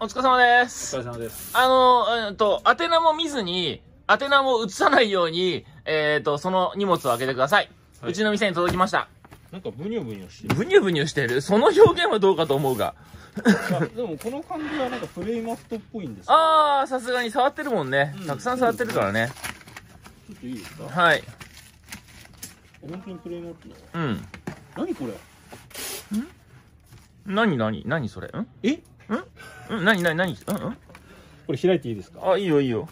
お疲れ様です。お疲れ様です。あの、えっと、宛名も見ずに、宛名も映さないように、えっ、ー、と、その荷物を開けてください。はい、うちの店に届きました。なんかブニュブニュしてる。ブニュブニュしてるその表現はどうかと思うが。でもこの感じはなんかプレイマットっぽいんです、ね、ああ、さすがに触ってるもんね、うん、たくさん触ってるからね。ちょっといいですかはい。本当にプレイマットだ。うん。何これん何何何それんえうん、なになになにうんうんこれ開いていいですかあ、いいよいいよ。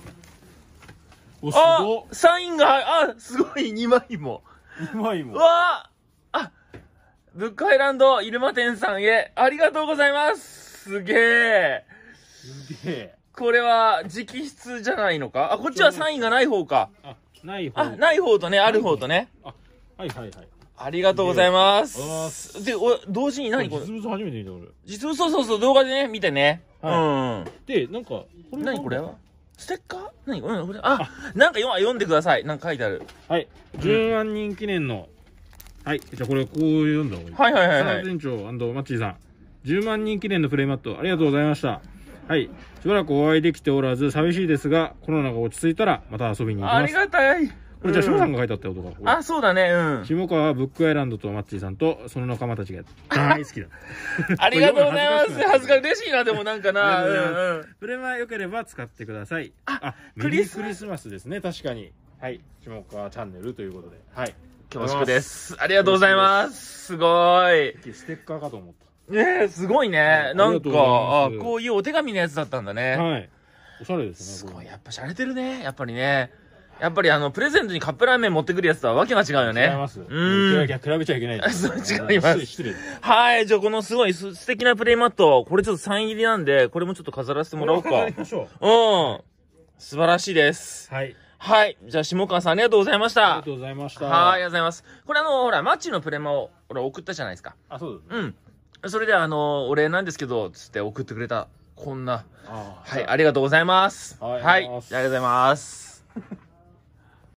お、すごっサインが、あ、すごい、2枚も。!2 枚うも。わああブックアイランド、イルマ店さんへ、ありがとうございますすげえすげえ。これは、直筆じゃないのかあ、こっちはサインがない方か。あ、ない方。あ、ない方とね、ある方とね。あ、はいはいはい。ありがとうございます。で、お同時に何これ実物初めて見た俺。実物、そうそうそう、動画でね、見てね。はい。で、なんか、これ何これはステッカー何これ、あ、なんか読んでください。なんか書いてある。はい。10万人記念の、はい。じゃあこれ、こう読んだ方がいい。はいはいはい、はい。店長マッチーさん。10万人記念のフレームアット、ありがとうございました。はい。しばらくお会いできておらず、寂しいですが、コロナが落ち着いたら、また遊びに行きます。ありがたい。これじゃあ、翔さんが書いてあったよとか。あ、そうだね、うん。下川ブックアイランドとマッチーさんと、その仲間たちが大好きだ。ありがとうございます。恥ずかしい。な、でもなんかな。うんうん。それは良ければ使ってください。あ、クリスマス。クリスマスですね、確かに。はい。下川チャンネルということで。はい。恐縮です。ありがとうございます。すごい。ステッカーかと思った。ねえ、すごいね。なんか、あこういうお手紙のやつだったんだね。はい。おしゃれですね。すごい。やっぱしゃれてるね。やっぱりね。やっぱりあの、プレゼントにカップラーメン持ってくるやつとはわけが違うよね。違います。うん。比べちゃいけない。そう、違います。失礼。はい、じゃあこのすごい素敵なプレイマット、これちょっとサイン入りなんで、これもちょっと飾らせてもらおうか。飾りましょう。うん。素晴らしいです。はい。はい。じゃあ、下川さんありがとうございました。ありがとうございました。はい、ありがとうございます。これあの、ほら、マッチのプレマを、ほら、送ったじゃないですか。あ、そうです、ね、うん。それで、あの、お礼なんですけど、つって送ってくれた、こんな。はい、ありがとうございます。はい、ありがとうございます。